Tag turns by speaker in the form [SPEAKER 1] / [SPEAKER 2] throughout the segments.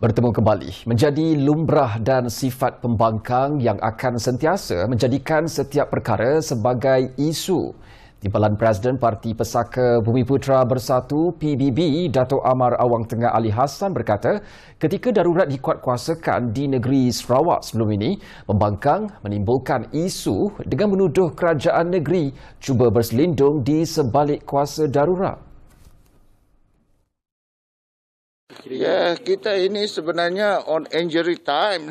[SPEAKER 1] bertemu kembali menjadi lumrah dan sifat pembangkang yang akan sentiasa menjadikan setiap perkara sebagai isu. Timbalan Presiden Parti Pesaka Bumi Putra Bersatu PBB Datuk Amar Awang Tengah Ali Hassan berkata ketika darurat dikuatkuasakan di negeri Sarawak sebelum ini pembangkang menimbulkan isu dengan menuduh kerajaan negeri cuba berselindung di sebalik kuasa darurat.
[SPEAKER 2] Ya, yeah, kita ini sebenarnya on injury time.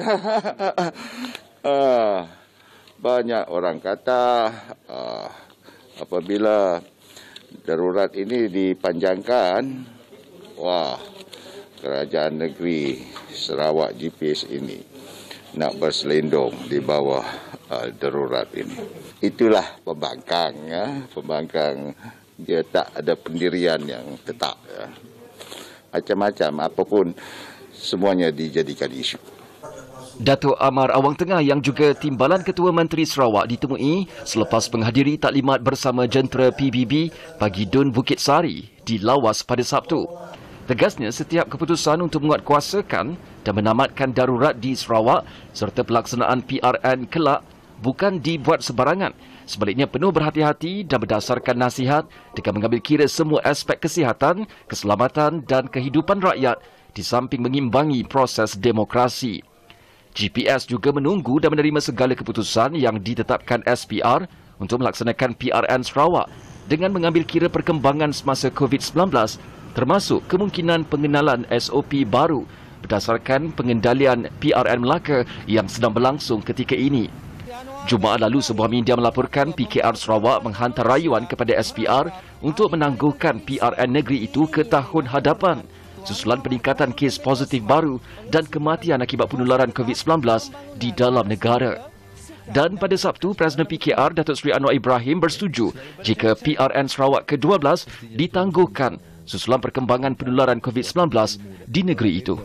[SPEAKER 2] uh, banyak orang kata uh, apabila darurat ini dipanjangkan, wah, kerajaan negeri Sarawak GPS ini nak berselindung di bawah uh, darurat ini. Itulah pembangkang, ya. pembangkang dia tak ada pendirian yang tetap. Ya macam-macam apapun semuanya dijadikan
[SPEAKER 1] isu. Dato' Amar Awang Tengah yang juga Timbalan Ketua Menteri Sarawak ditemui selepas menghadiri taklimat bersama jentera PBB bagi Dun Bukit Sari di Lawas pada Sabtu. Tegasnya setiap keputusan untuk menguatkuasakan dan menamatkan darurat di Sarawak serta pelaksanaan PRN kelak bukan dibuat sebarangan sebaliknya penuh berhati-hati dan berdasarkan nasihat dengan mengambil kira semua aspek kesihatan, keselamatan dan kehidupan rakyat di samping mengimbangi proses demokrasi. GPS juga menunggu dan menerima segala keputusan yang ditetapkan SPR untuk melaksanakan PRN Sarawak dengan mengambil kira perkembangan semasa COVID-19 termasuk kemungkinan pengenalan SOP baru berdasarkan pengendalian PRN Melaka yang sedang berlangsung ketika ini. Jumaat lalu sebuah media melaporkan PKR Sarawak menghantar rayuan kepada SPR untuk menangguhkan PRN negeri itu ke tahun hadapan susulan peningkatan kes positif baru dan kematian akibat penularan COVID-19 di dalam negara. Dan pada Sabtu, Presiden PKR Datuk Seri Anwar Ibrahim bersetuju jika PRN Sarawak ke-12 ditangguhkan susulan perkembangan penularan COVID-19 di negeri itu.